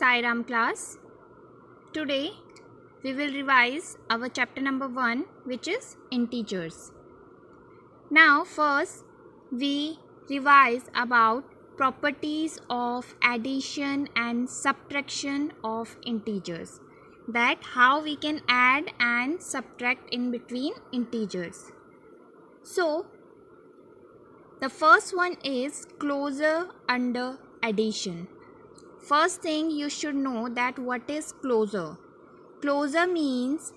Ram class. Today we will revise our chapter number 1 which is integers. Now first we revise about properties of addition and subtraction of integers that how we can add and subtract in between integers. So the first one is closure under addition first thing you should know that what is closer? Closer means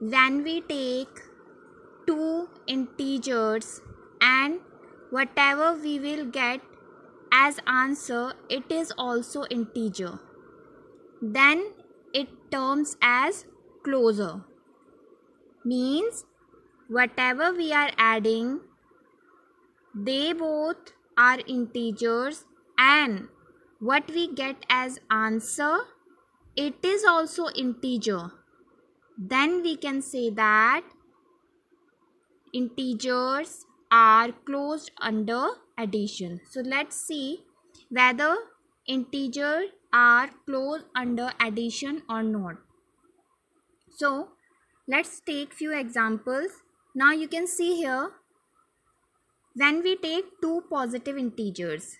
when we take two integers and whatever we will get as answer it is also integer then it terms as closer means whatever we are adding they both are integers and what we get as answer it is also integer then we can say that integers are closed under addition so let's see whether integers are closed under addition or not so let's take few examples now you can see here when we take two positive integers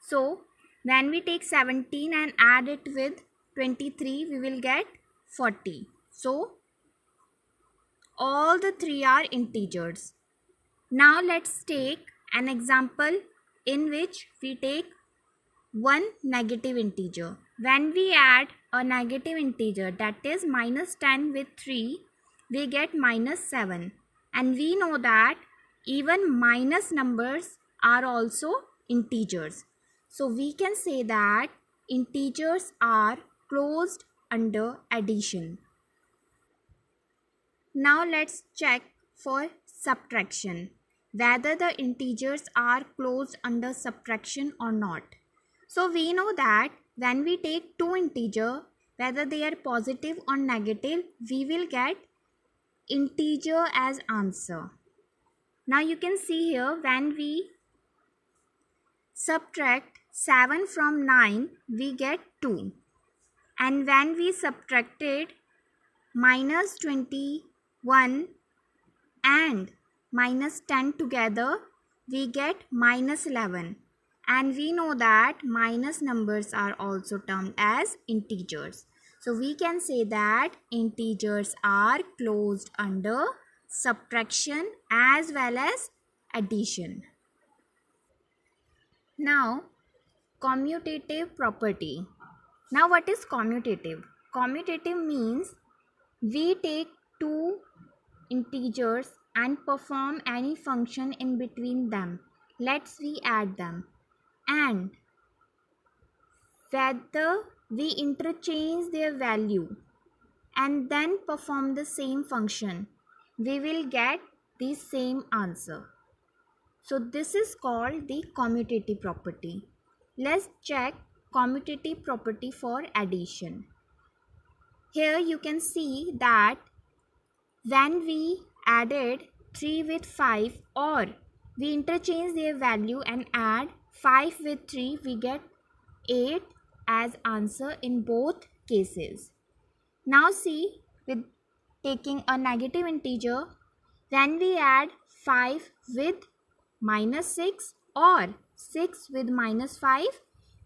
so then we take 17 and add it with 23, we will get 40. So, all the three are integers. Now, let's take an example in which we take one negative integer. When we add a negative integer that is minus 10 with 3, we get minus 7. And we know that even minus numbers are also integers. So we can say that integers are closed under addition. Now let's check for subtraction whether the integers are closed under subtraction or not. So we know that when we take two integer whether they are positive or negative we will get integer as answer. Now you can see here when we subtract 7 from 9 we get 2 and when we subtracted minus 21 and minus 10 together we get minus 11 and we know that minus numbers are also termed as integers. So we can say that integers are closed under subtraction as well as addition. Now commutative property. Now what is commutative? Commutative means we take two integers and perform any function in between them. Let's we add them. And whether we interchange their value and then perform the same function, we will get the same answer. So this is called the commutative property. Let's check commutative property for addition. Here you can see that when we added 3 with 5 or we interchange their value and add 5 with 3 we get 8 as answer in both cases. Now see with taking a negative integer Then we add 5 with minus 6 or 6 with minus 5,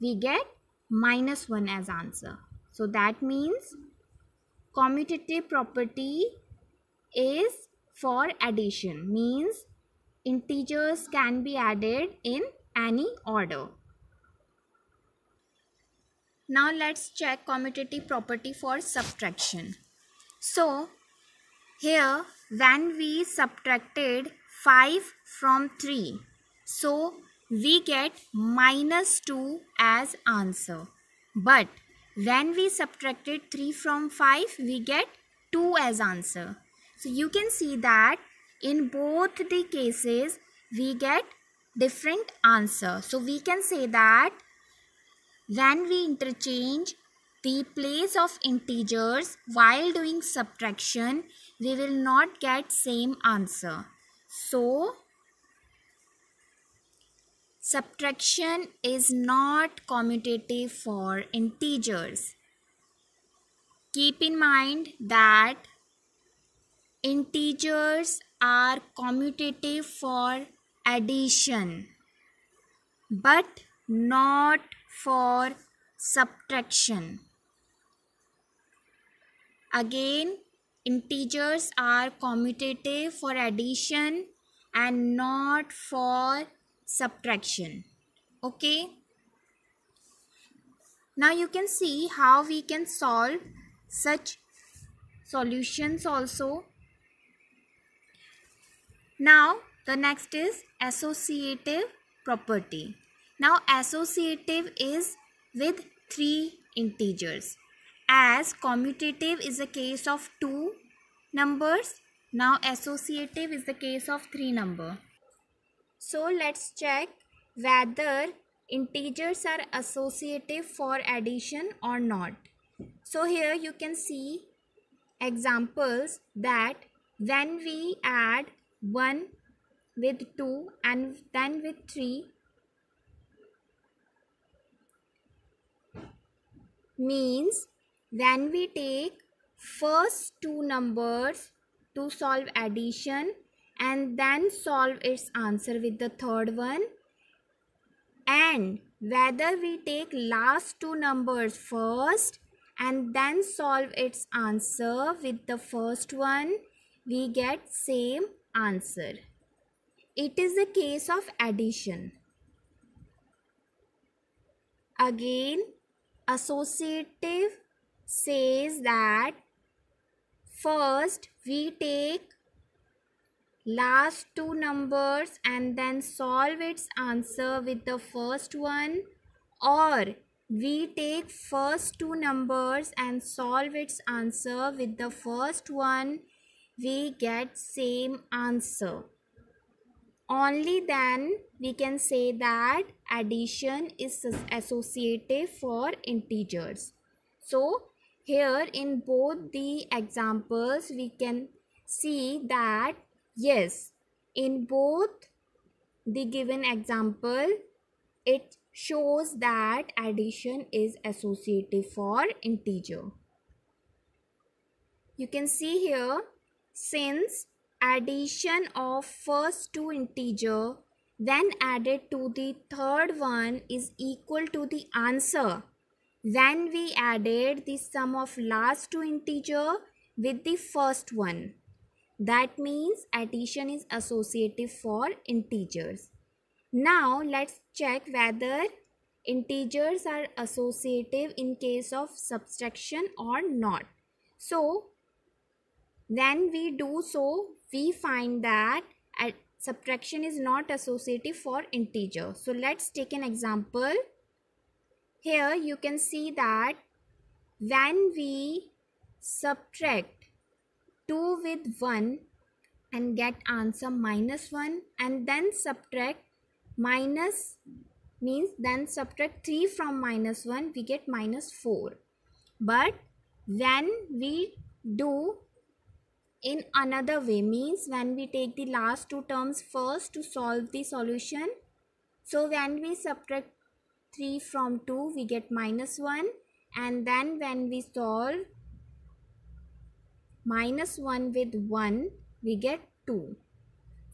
we get minus 1 as answer. So that means commutative property is for addition means integers can be added in any order. Now let's check commutative property for subtraction. So here when we subtracted 5 from 3 so we get minus 2 as answer. But when we subtracted 3 from 5, we get 2 as answer. So you can see that in both the cases, we get different answer. So we can say that when we interchange the place of integers while doing subtraction, we will not get same answer. So Subtraction is not commutative for integers. Keep in mind that integers are commutative for addition but not for subtraction. Again, integers are commutative for addition and not for subtraction okay now you can see how we can solve such solutions also now the next is associative property now associative is with three integers as commutative is a case of two numbers now associative is the case of three number so let's check whether integers are associative for addition or not. So here you can see examples that when we add 1 with 2 and then with 3 means when we take first two numbers to solve addition and then solve its answer with the third one and whether we take last two numbers first and then solve its answer with the first one we get same answer it is a case of addition again associative says that first we take last two numbers and then solve its answer with the first one or we take first two numbers and solve its answer with the first one we get same answer only then we can say that addition is associative for integers so here in both the examples we can see that Yes, in both the given example, it shows that addition is associative for integer. You can see here, since addition of first two integer then added to the third one is equal to the answer. When we added the sum of last two integer with the first one. That means addition is associative for integers. Now let's check whether integers are associative in case of subtraction or not. So when we do so, we find that subtraction is not associative for integer. So let's take an example. Here you can see that when we subtract 2 with 1 and get answer minus 1 and then subtract minus means then subtract 3 from minus 1 we get minus 4 but when we do in another way means when we take the last two terms first to solve the solution so when we subtract 3 from 2 we get minus 1 and then when we solve minus 1 with 1 we get 2.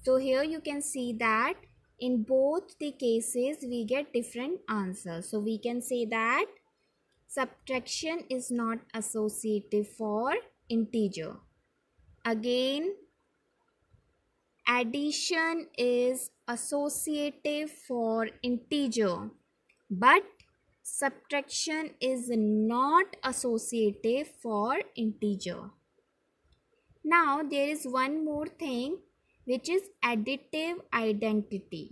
So here you can see that in both the cases we get different answers. So we can say that subtraction is not associative for integer. Again addition is associative for integer but subtraction is not associative for integer now there is one more thing which is additive identity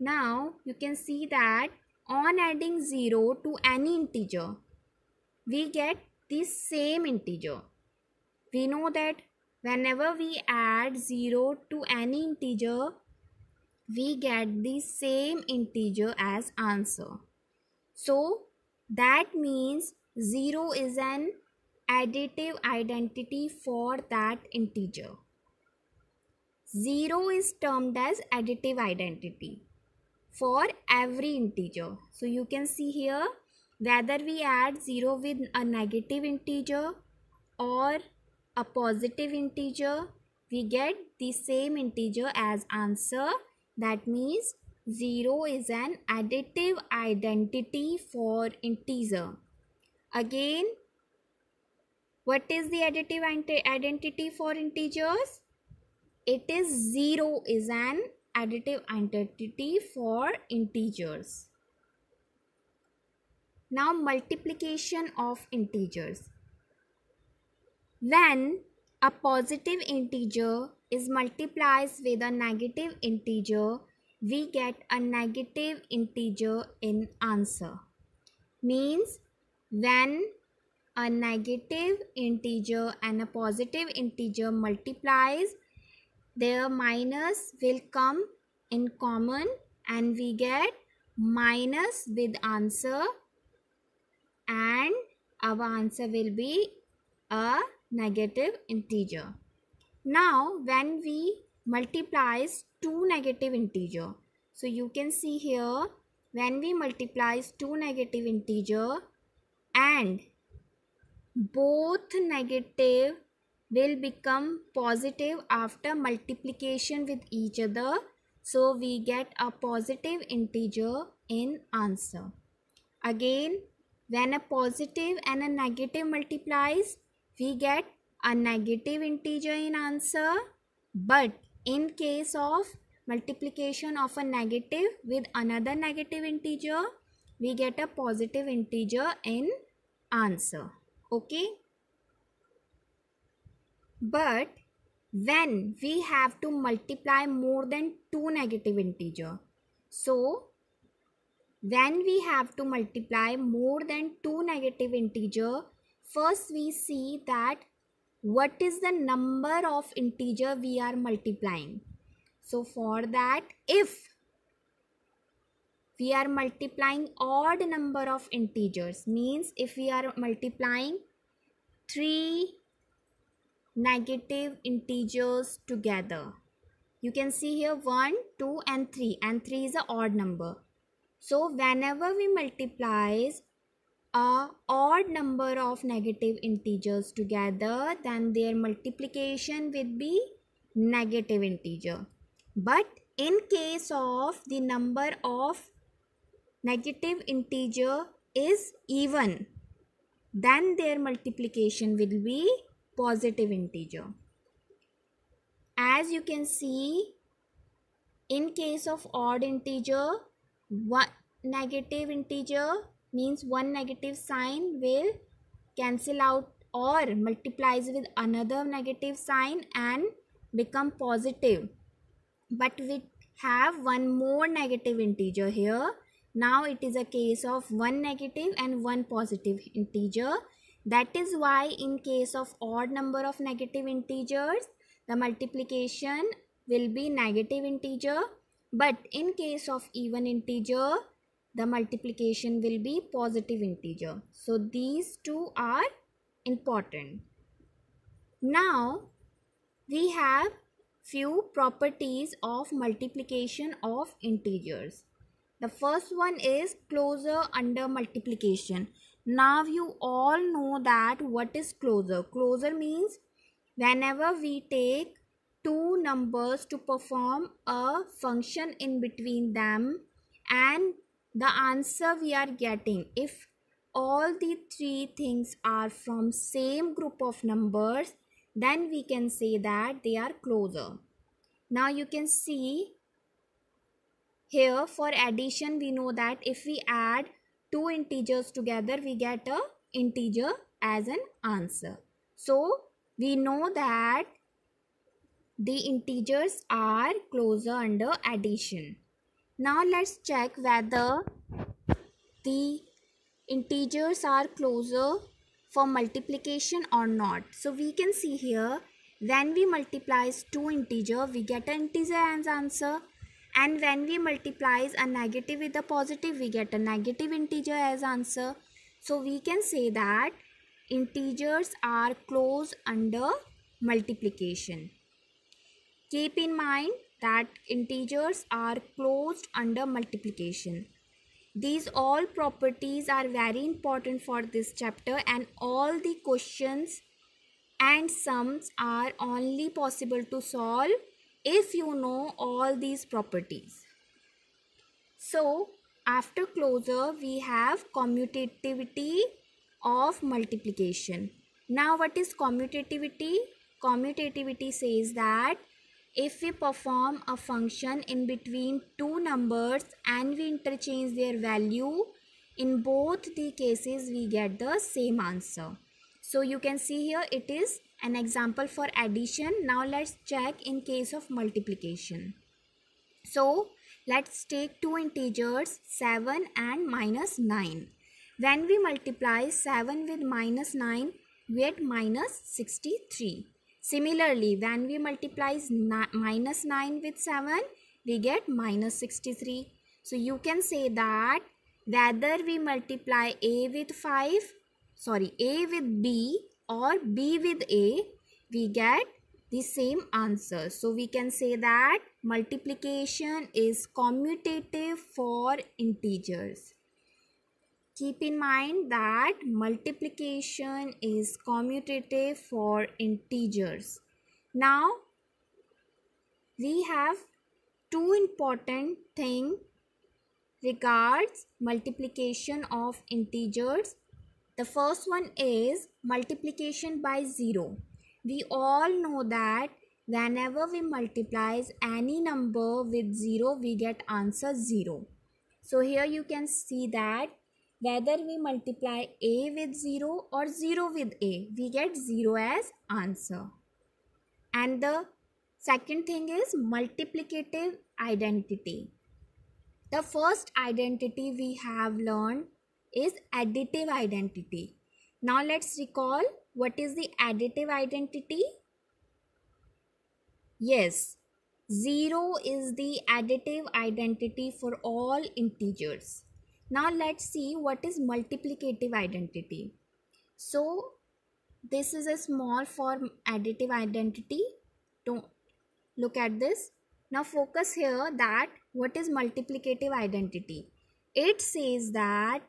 now you can see that on adding 0 to any integer we get the same integer we know that whenever we add 0 to any integer we get the same integer as answer so that means 0 is an additive identity for that integer. 0 is termed as additive identity for every integer. So you can see here whether we add 0 with a negative integer or a positive integer we get the same integer as answer that means 0 is an additive identity for integer. Again what is the additive identity for integers? It is 0 is an additive identity for integers. Now multiplication of integers. When a positive integer is multiplied with a negative integer, we get a negative integer in answer. Means when a negative integer and a positive integer multiplies their minus will come in common and we get minus with answer and our answer will be a negative integer. Now when we multiplies two negative integer. So you can see here when we multiplies two negative integer and both negative will become positive after multiplication with each other. So we get a positive integer in answer. Again, when a positive and a negative multiplies, we get a negative integer in answer. But in case of multiplication of a negative with another negative integer, we get a positive integer in answer okay but when we have to multiply more than two negative integer so when we have to multiply more than two negative integer first we see that what is the number of integer we are multiplying so for that if we are multiplying odd number of integers means if we are multiplying three negative integers together you can see here 1 2 and 3 and 3 is an odd number so whenever we multiplies a odd number of negative integers together then their multiplication will be negative integer but in case of the number of negative integer is even then their multiplication will be positive integer as you can see in case of odd integer one negative integer means one negative sign will cancel out or multiplies with another negative sign and become positive but we have one more negative integer here now it is a case of one negative and one positive integer. That is why in case of odd number of negative integers, the multiplication will be negative integer. But in case of even integer, the multiplication will be positive integer. So these two are important. Now we have few properties of multiplication of integers. The first one is closure under multiplication. Now you all know that what is closure. Closure means whenever we take two numbers to perform a function in between them and the answer we are getting if all the three things are from same group of numbers then we can say that they are closer now you can see here for addition we know that if we add two integers together we get a integer as an answer. So we know that the integers are closer under addition. Now let's check whether the integers are closer for multiplication or not. So we can see here when we multiply two integer we get an integer as answer and when we multiply a negative with a positive we get a negative integer as answer so we can say that integers are closed under multiplication keep in mind that integers are closed under multiplication these all properties are very important for this chapter and all the questions and sums are only possible to solve if you know all these properties. So after closure we have commutativity of multiplication. Now what is commutativity? Commutativity says that if we perform a function in between two numbers and we interchange their value, in both the cases we get the same answer. So you can see here it is an example for addition now let's check in case of multiplication so let's take two integers 7 and minus 9 when we multiply 7 with minus 9 we get minus 63 similarly when we multiply minus 9 with 7 we get minus 63 so you can say that whether we multiply a with 5 sorry a with b or B with A, we get the same answer. So we can say that multiplication is commutative for integers. Keep in mind that multiplication is commutative for integers. Now, we have two important things regards multiplication of integers the first one is multiplication by 0. We all know that whenever we multiply any number with 0, we get answer 0. So here you can see that whether we multiply a with 0 or 0 with a, we get 0 as answer. And the second thing is multiplicative identity. The first identity we have learned is additive identity. Now let's recall what is the additive identity? Yes, 0 is the additive identity for all integers. Now let's see what is multiplicative identity. So this is a small form additive identity. Don't look at this. Now focus here that what is multiplicative identity? It says that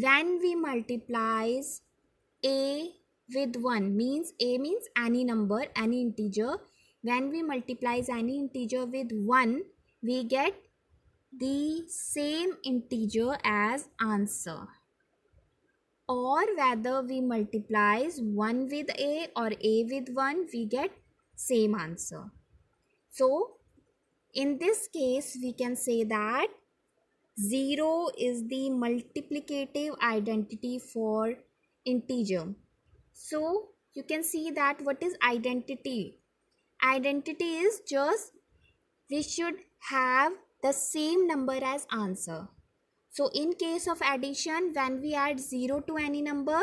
when we multiplies a with 1 means a means any number any integer when we multiplies any integer with 1 we get the same integer as answer or whether we multiplies 1 with a or a with 1 we get same answer so in this case we can say that 0 is the multiplicative identity for integer. So you can see that what is identity? Identity is just we should have the same number as answer. So in case of addition when we add 0 to any number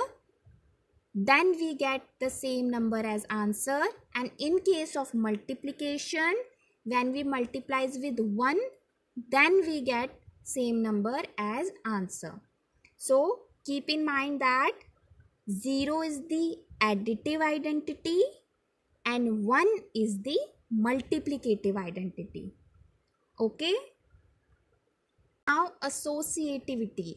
then we get the same number as answer and in case of multiplication when we multiplies with 1 then we get same number as answer. So keep in mind that 0 is the additive identity and 1 is the multiplicative identity. Okay. Now associativity.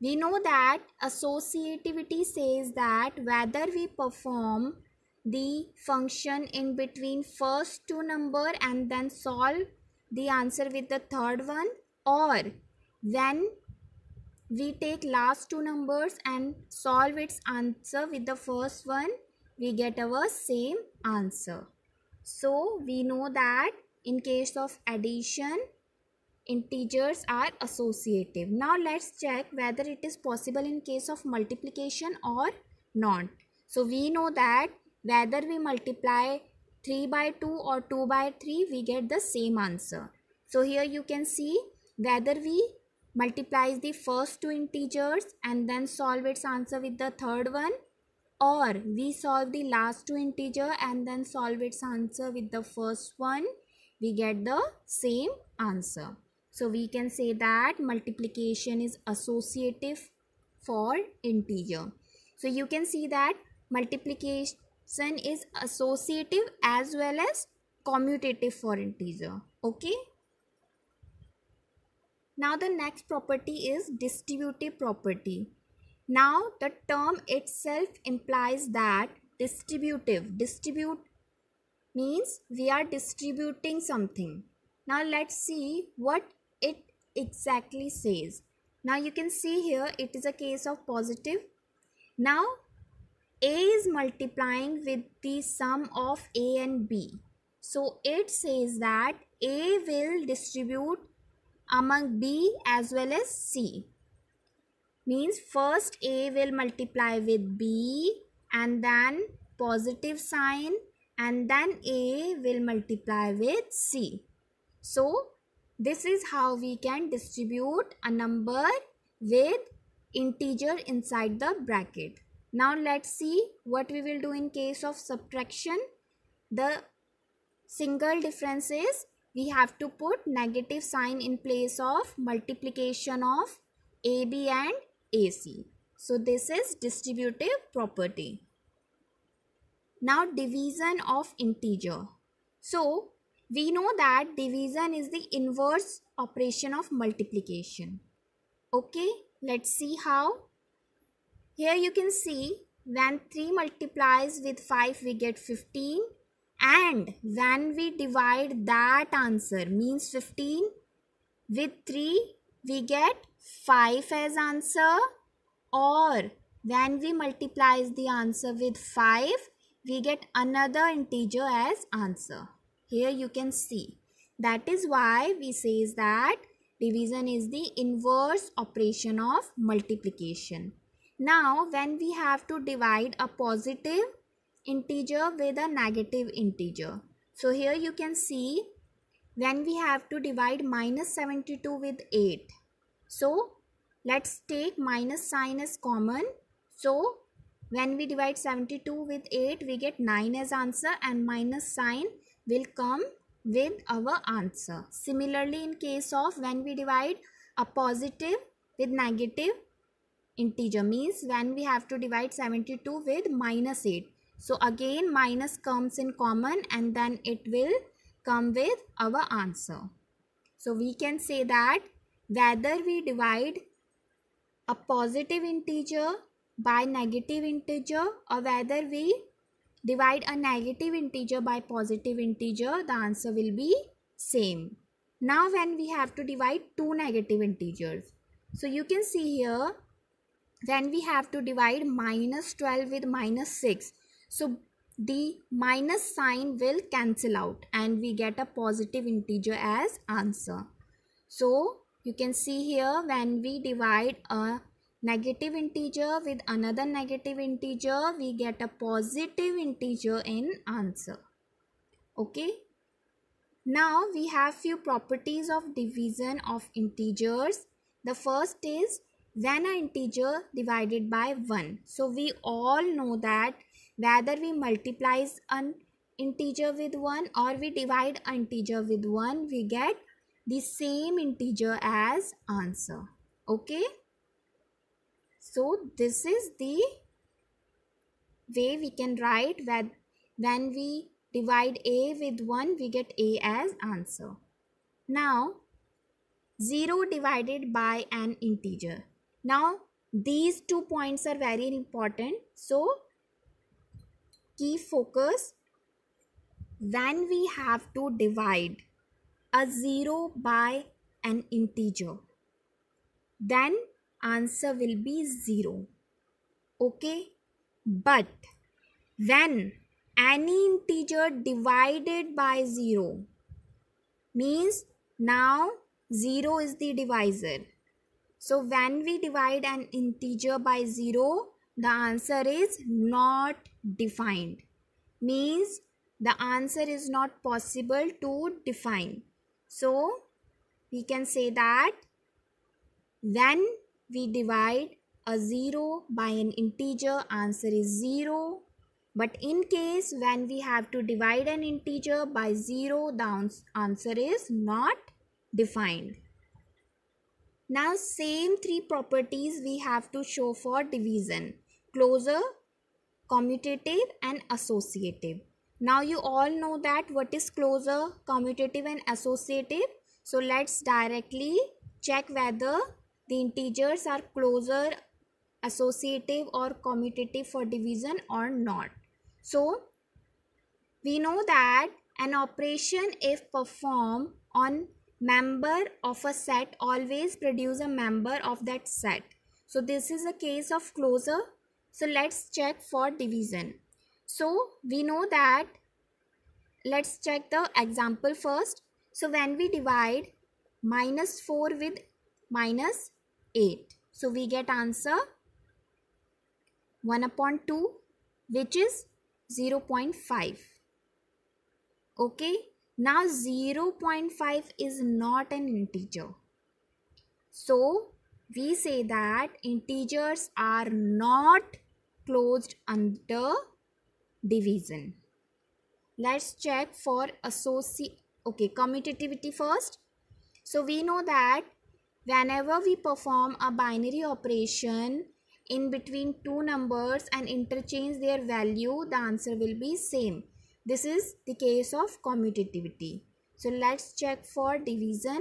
We know that associativity says that whether we perform the function in between first two number and then solve the answer with the third one or then we take last two numbers and solve its answer with the first one. We get our same answer. So we know that in case of addition, integers are associative. Now let's check whether it is possible in case of multiplication or not. So we know that whether we multiply 3 by 2 or 2 by 3 we get the same answer. So here you can see whether we multiplies the first two integers and then solve its answer with the third one or we solve the last two integer and then solve its answer with the first one we get the same answer so we can say that multiplication is associative for integer so you can see that multiplication is associative as well as commutative for integer okay now the next property is distributive property. Now the term itself implies that distributive, distribute means we are distributing something. Now let's see what it exactly says. Now you can see here it is a case of positive. Now A is multiplying with the sum of A and B. So it says that A will distribute among B as well as C. Means first A will multiply with B and then positive sign and then A will multiply with C. So this is how we can distribute a number with integer inside the bracket. Now let's see what we will do in case of subtraction. The single difference is we have to put negative sign in place of multiplication of AB and AC. So this is distributive property. Now division of integer. So we know that division is the inverse operation of multiplication. Okay, let's see how. Here you can see when 3 multiplies with 5 we get 15 and when we divide that answer means 15 with 3 we get 5 as answer or when we multiply the answer with 5 we get another integer as answer here you can see that is why we says that division is the inverse operation of multiplication now when we have to divide a positive integer with a negative integer. So here you can see when we have to divide minus 72 with 8. So let's take minus sign as common. So when we divide 72 with 8 we get 9 as answer and minus sign will come with our answer. Similarly in case of when we divide a positive with negative integer means when we have to divide 72 with minus 8 so again minus comes in common and then it will come with our answer. So we can say that whether we divide a positive integer by negative integer or whether we divide a negative integer by positive integer the answer will be same. Now when we have to divide two negative integers. So you can see here when we have to divide minus 12 with minus 6 so the minus sign will cancel out and we get a positive integer as answer. So you can see here when we divide a negative integer with another negative integer we get a positive integer in answer. Okay. Now we have few properties of division of integers. The first is when an integer divided by 1. So we all know that whether we multiply an integer with 1 or we divide an integer with 1 we get the same integer as answer okay so this is the way we can write that when we divide a with 1 we get a as answer now 0 divided by an integer now these two points are very important so key focus when we have to divide a 0 by an integer then answer will be 0 okay but when any integer divided by 0 means now 0 is the divisor so when we divide an integer by 0 the answer is not defined means the answer is not possible to define so we can say that when we divide a 0 by an integer answer is 0 but in case when we have to divide an integer by 0 the answer is not defined now same three properties we have to show for division closure, commutative and associative. Now you all know that what is closure, commutative and associative. So let's directly check whether the integers are closure, associative or commutative for division or not. So we know that an operation if performed on member of a set always produce a member of that set. So this is a case of closure so let's check for division. So we know that let's check the example first. So when we divide minus 4 with minus 8. So we get answer 1 upon 2 which is 0 0.5. Okay. Now 0 0.5 is not an integer. So we say that integers are not closed under division. Let's check for associate. Okay, commutativity first. So we know that whenever we perform a binary operation in between two numbers and interchange their value, the answer will be same. This is the case of commutativity. So let's check for division.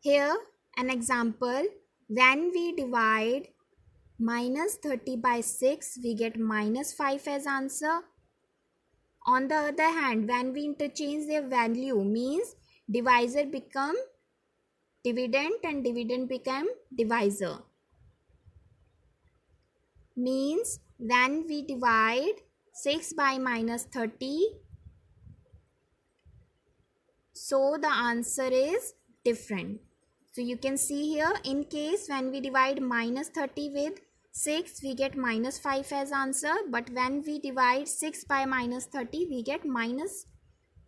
Here an example when we divide minus 30 by 6 we get minus 5 as answer on the other hand when we interchange their value means divisor become dividend and dividend become divisor means when we divide 6 by minus 30 so the answer is different so you can see here in case when we divide minus 30 with 6 we get minus 5 as answer but when we divide 6 by minus 30 we get minus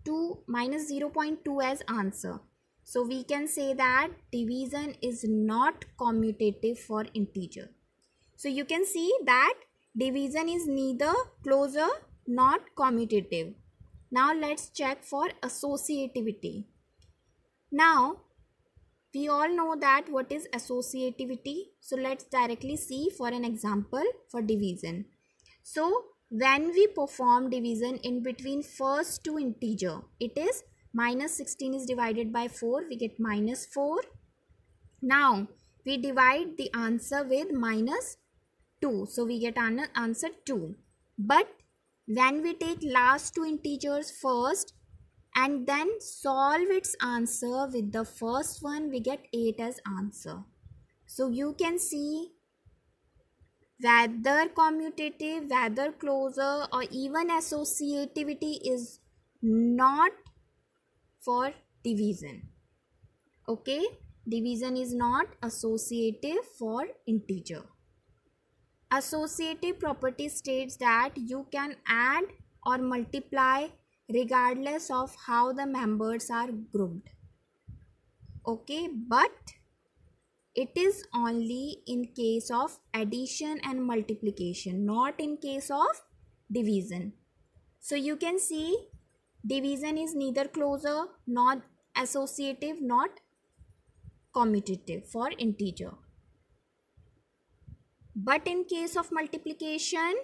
2 minus 0.2 as answer. So we can say that division is not commutative for integer. So you can see that division is neither closure not commutative. Now let's check for associativity. Now we all know that what is associativity so let's directly see for an example for division so when we perform division in between first two integer it is minus 16 is divided by 4 we get minus 4 now we divide the answer with minus 2 so we get an answer 2 but when we take last two integers first and then solve its answer with the first one we get 8 as answer. So you can see whether commutative, whether closure or even associativity is not for division. Okay, division is not associative for integer. Associative property states that you can add or multiply regardless of how the members are groomed okay but it is only in case of addition and multiplication not in case of division so you can see division is neither closure not associative not commutative for integer but in case of multiplication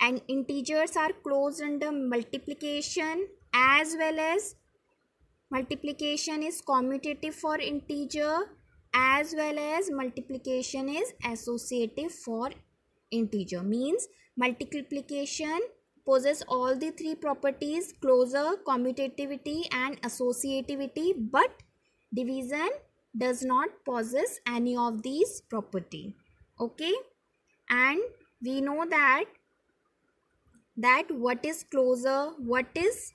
and integers are closed under multiplication as well as multiplication is commutative for integer as well as multiplication is associative for integer means multiplication possess all the three properties closure commutativity and associativity but division does not possess any of these property okay and we know that that what is closer? what is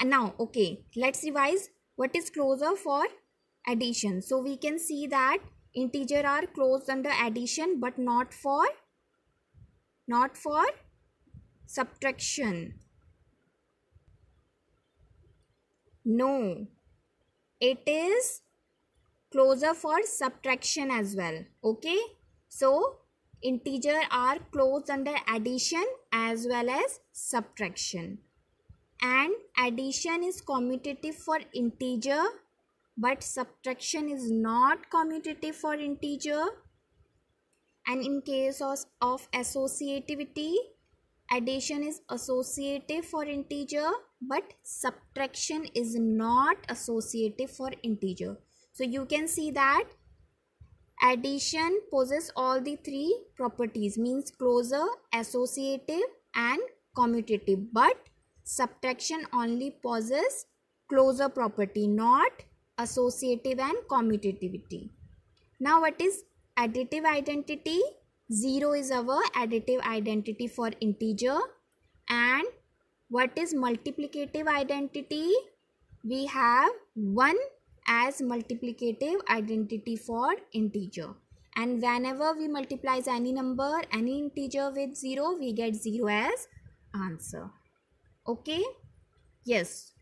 and now okay let's revise what is closer for addition so we can see that integer are closed under addition but not for not for subtraction no it is closer for subtraction as well okay so integer are closed under addition as well as subtraction and addition is commutative for integer but subtraction is not commutative for integer and in case of, of associativity addition is associative for integer but subtraction is not associative for integer so you can see that Addition possesses all the three properties means closure, associative and commutative but subtraction only possesses closure property not associative and commutativity. Now what is additive identity? 0 is our additive identity for integer and what is multiplicative identity? We have 1 as multiplicative identity for integer and whenever we multiplies any number any integer with 0 we get 0 as answer okay yes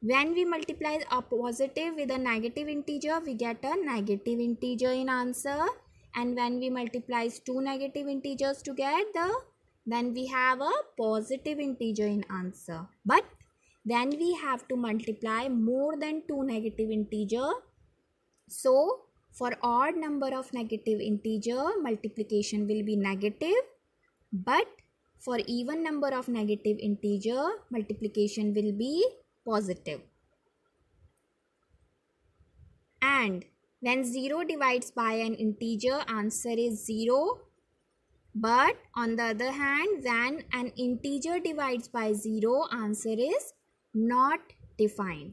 when we multiply a positive with a negative integer we get a negative integer in answer and when we multiplies two negative integers together then we have a positive integer in answer but then we have to multiply more than two negative integer so for odd number of negative integer multiplication will be negative but for even number of negative integer multiplication will be positive and when 0 divides by an integer answer is 0 but on the other hand when an integer divides by 0 answer is not defined.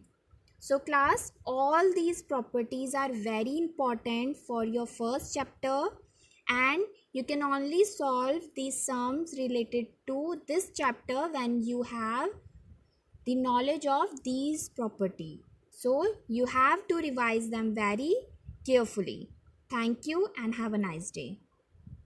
So class, all these properties are very important for your first chapter and you can only solve these sums related to this chapter when you have the knowledge of these property. So you have to revise them very carefully. Thank you and have a nice day.